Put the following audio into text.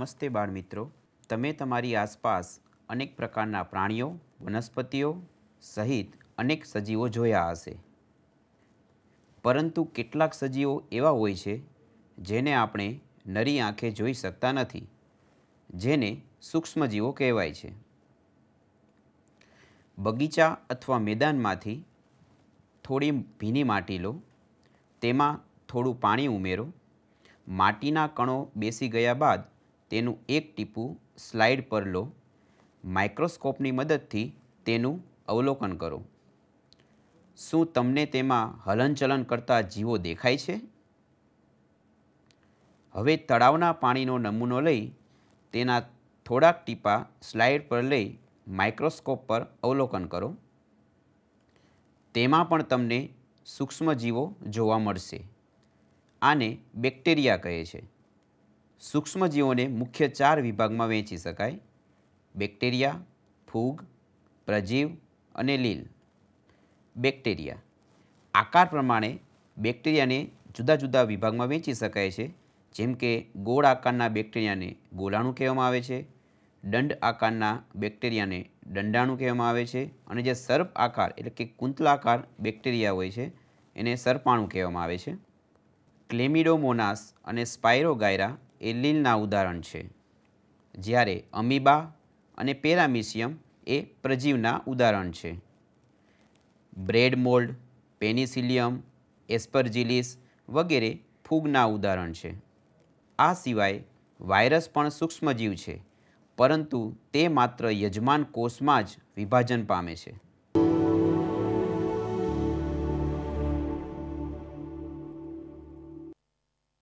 નમસ્તે બાળ મિત્રો તમે તમારી આસપાસ અનેક પ્રકારના પ્રાણીઓ વનસ્પતિઓ સહિત અનેક સજીવો જોયા હશે પરંતુ કેટલાક સજીવો એવા હોય છે જેને આપણે નરી આંખે જોઈ શકતા નથી જેને સૂક્ષ્મજીવો કહેવાય છે બગીચા અથવા મેદાનમાંથી થોડી ભીની માટી લો તેમાં થોડું પાણી ઉમેરો માટીના કણો બેસી ગયા બાદ તેનું એક ટીપું સ્લાઇડ પર લો માઇક્રોસ્કોપની મદદથી તેનું અવલોકન કરો શું તમને તેમાં હલનચલન કરતા જીવો દેખાય છે હવે તળાવના પાણીનો નમૂનો લઈ તેના થોડાક ટીપા સ્લાઇડ પર લઈ માઇક્રોસ્કોપ પર અવલોકન કરો તેમાં પણ તમને સૂક્ષ્મજીવો જોવા મળશે આને બેક્ટેરિયા કહે છે સૂક્ષ્મજીવોને મુખ્ય ચાર વિભાગમાં વહેંચી શકાય બેક્ટેરિયા ફૂગ પ્રજીવ અને લીલ બેક્ટેરિયા આકાર પ્રમાણે બેક્ટેરિયાને જુદા જુદા વિભાગમાં વહેંચી શકાય છે જેમ કે ગોળ આકારના બેક્ટેરિયાને ગોલાણું કહેવામાં આવે છે દંડ આકારના બેક્ટેરિયાને દંડાણું કહેવામાં આવે છે અને જે સર્પ આકાર એટલે કે કુંતલાકાર બેક્ટેરિયા હોય છે એને સર્પાણું કહેવામાં આવે છે ક્લેમિડોમોનાસ અને સ્પાયરોગાયરા એ લીલના ઉદાહરણ છે જ્યારે અમીબા અને પેરામિશિયમ એ પ્રજીવના ઉદાહરણ છે બ્રેડ મોલ્ડ પેનિસિલિયમ એસ્પરજિલિસ વગેરે ફૂગના ઉદાહરણ છે આ સિવાય વાયરસ પણ સૂક્ષ્મજીવ છે પરંતુ તે માત્ર યજમાન કોષમાં જ વિભાજન પામે છે